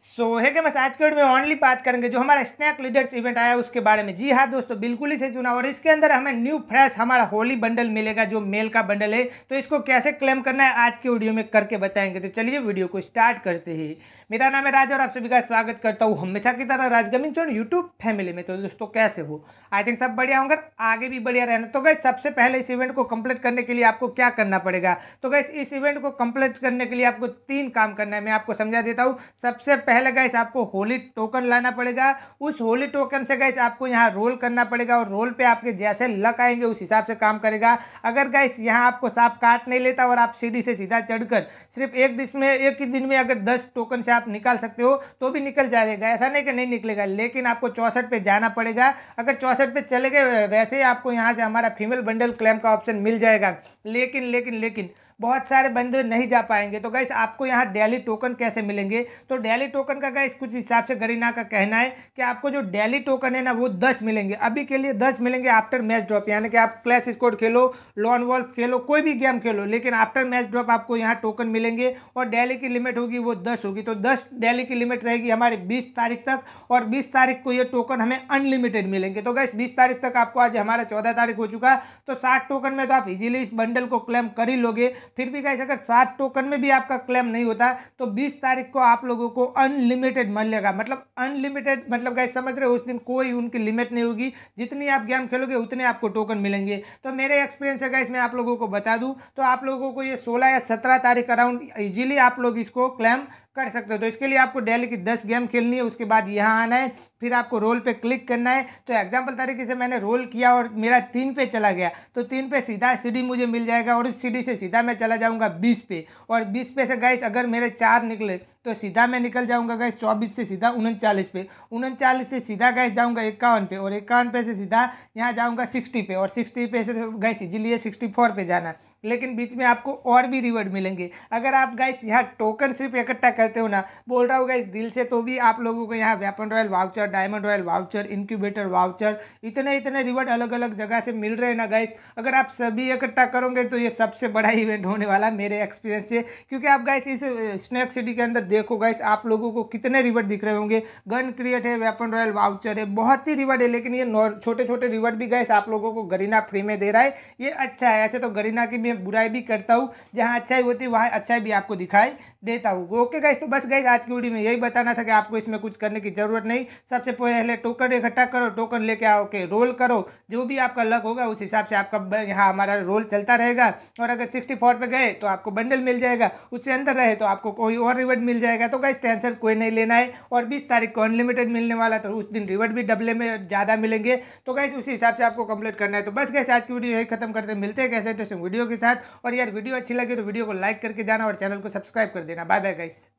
सो so, है कि बस आज के वीडियो में ऑनली बात करेंगे जो हमारा स्नैक लीडर्स इवेंट आया उसके बारे में जी हाँ दोस्तों बिल्कुल ही सही सुना और इसके अंदर हमें न्यू फ्रेश हमारा होली बंडल मिलेगा जो मेल का बंडल है तो इसको कैसे क्लेम करना है आज के वीडियो में करके बताएंगे तो चलिए वीडियो को स्टार्ट करते ही मेरा नाम है राज और आप सभी का स्वागत करता हूँ हमेशा की तरह राजगमिंग चौन यूट्यूब फैमिली में तो दोस्तों कैसे हो आई थिंक सब बढ़िया होंगे आगे भी बढ़िया रहना तो गैस सबसे पहले इस इवेंट को कंप्लीट करने के लिए आपको क्या करना पड़ेगा तो गैस इस इवेंट को कंप्लीट करने के लिए आपको तीन काम करना है मैं आपको समझा देता हूँ सबसे पहले गैस आपको होली टोकन लाना पड़ेगा उस होली टोकन से गैस आपको यहाँ रोल करना पड़ेगा और रोल पर आपके जैसे लक आएंगे उस हिसाब से काम करेगा अगर गैस यहाँ आपको साफ काट नहीं लेता और आप सीढ़ी से सीधा चढ़कर सिर्फ एक दिन में एक ही दिन में अगर दस टोकन से आप निकाल सकते हो तो भी निकल जाएगा ऐसा नहीं कि नहीं निकलेगा लेकिन आपको चौंसठ पे जाना पड़ेगा अगर चौंसठ पे चले गए वैसे ही आपको यहाँ से हमारा फीमेल बंडल क्लेम का ऑप्शन मिल जाएगा लेकिन लेकिन लेकिन बहुत सारे बंदे नहीं जा पाएंगे तो गैस आपको यहाँ डेली टोकन कैसे मिलेंगे तो डेली टोकन का गैस कुछ हिसाब से गरीना का कहना है कि आपको जो डेली टोकन है ना वो दस मिलेंगे अभी के लिए दस मिलेंगे आफ्टर मैच ड्रॉप यानी कि आप क्लैश स्कोर खेलो लॉन वॉल्फ खेलो कोई भी गेम खेलो लेकिन आफ्टर मैच ड्रॉप आपको यहाँ टोकन मिलेंगे और डेली की लिमिट होगी वो दस होगी तो दस डेली की लिमिट रहेगी हमारे बीस तारीख तक और बीस तारीख को ये टोकन हमें अनलिमिटेड मिलेंगे तो गैस बीस तारीख तक आपको आज हमारा चौदह तारीख हो चुका तो साठ टोकन में तो आप इजीली इस बंडल को क्लेम कर ही लोगे फिर भी गाइस अगर सात टोकन में भी आपका क्लेम नहीं होता तो बीस तारीख को आप लोगों को अनलिमिटेड मिलेगा मतलब अनलिमिटेड मतलब गाइस समझ रहे हो उस दिन कोई उनकी लिमिट नहीं होगी जितनी आप गेम खेलोगे उतने आपको टोकन मिलेंगे तो मेरे एक्सपीरियंस है गाइस मैं आप लोगों को बता दूँ तो आप लोगों को ये सोलह या सत्रह तारीख अराउंड ईजिली आप लोग इसको क्लेम कर सकते हो तो इसके लिए आपको डेली की दस गेम खेलनी है उसके बाद यहाँ आना है फिर आपको रोल पे क्लिक करना है तो एग्जाम्पल तरीके से मैंने रोल किया और मेरा तीन पे चला गया तो तीन पे सीधा सीढ़ी मुझे मिल जाएगा और उस सीढ़ी से सीधा मैं चला जाऊँगा बीस पे और बीस पे से गैस अगर मेरे चार निकले तो सीधा मैं निकल जाऊँगा गैस चौबीस से सीधा उनचालीस पे उनचालीस से सीधा गैस जाऊँगा इक्यावन पे और इक्यावन पे से सीधा यहाँ जाऊँगा सिक्सटी पे और सिक्सटी पे से गैस इजीलिए सिक्सटी फोर पे जाना लेकिन बीच में आपको और भी रिवॉर्ड मिलेंगे अगर आप गैस यहाँ टोकन सिर्फ इकट्ठा कर करते हो ना बोल रहा होगा इस दिल से तो भी आप लोगों को यहाँ weapon royale voucher diamond royale voucher incubator voucher इतने इतने रिवॉर्ड अलग अलग जगह से मिल रहे हैं ना गाइस अगर आप सभी इकट्ठा करोगे तो ये सबसे बड़ा इवेंट होने वाला मेरे एक्सपीरियंस से क्योंकि आप गाइस इस स्नैक सिटी के अंदर देखो गाइस आप लोगों को कितने रिवॉर्ड दिख रहे होंगे गन क्रिएट है वेपन रॉयल वाउचर है बहुत ही रिवॉर्ड है लेकिन ये छोटे छोटे रिवॉर्ड भी गाइस आप लोगों को गरीना फ्री में दे रहा है ये अच्छा है ऐसे तो गरीना की मैं बुराई भी करता हूँ जहाँ अच्छाई होती है वहाँ अच्छाई भी आपको दिखाई देता हूँ ओके गाइस तो बस गाइज आज की वीडियो में यही बताना था कि आपको इसमें कुछ करने की ज़रूरत नहीं सबसे पहले टोकन इकट्ठा करो टोकन लेके आओ के रोल करो जो भी आपका लक होगा उस हिसाब से आपका यहाँ हमारा रोल चलता रहेगा और अगर सिक्सटी फोर पर गए तो आपको बंडल मिल जाएगा उससे अंदर रहे तो आपको कोई और रिवर्ड मिल जाएगा तो गाइस टेंशन कोई नहीं लेना है और बीस तारीख को अनलिमिटेड मिलने वाला तो उस दिन रिवर्ड भी डबले में ज़्यादा मिलेंगे तो गाइस उस हिसाब से आपको कंप्लीट करना है तो बस गैस आज की वीडियो यही खत्म करते मिलते हैं कैसे इंटरेस्टिंग वीडियो के साथ और यार वीडियो अच्छी लगी तो वीडियो को लाइक करके जाना और चैनल को सब्सक्राइब कर देना Bye bye guys.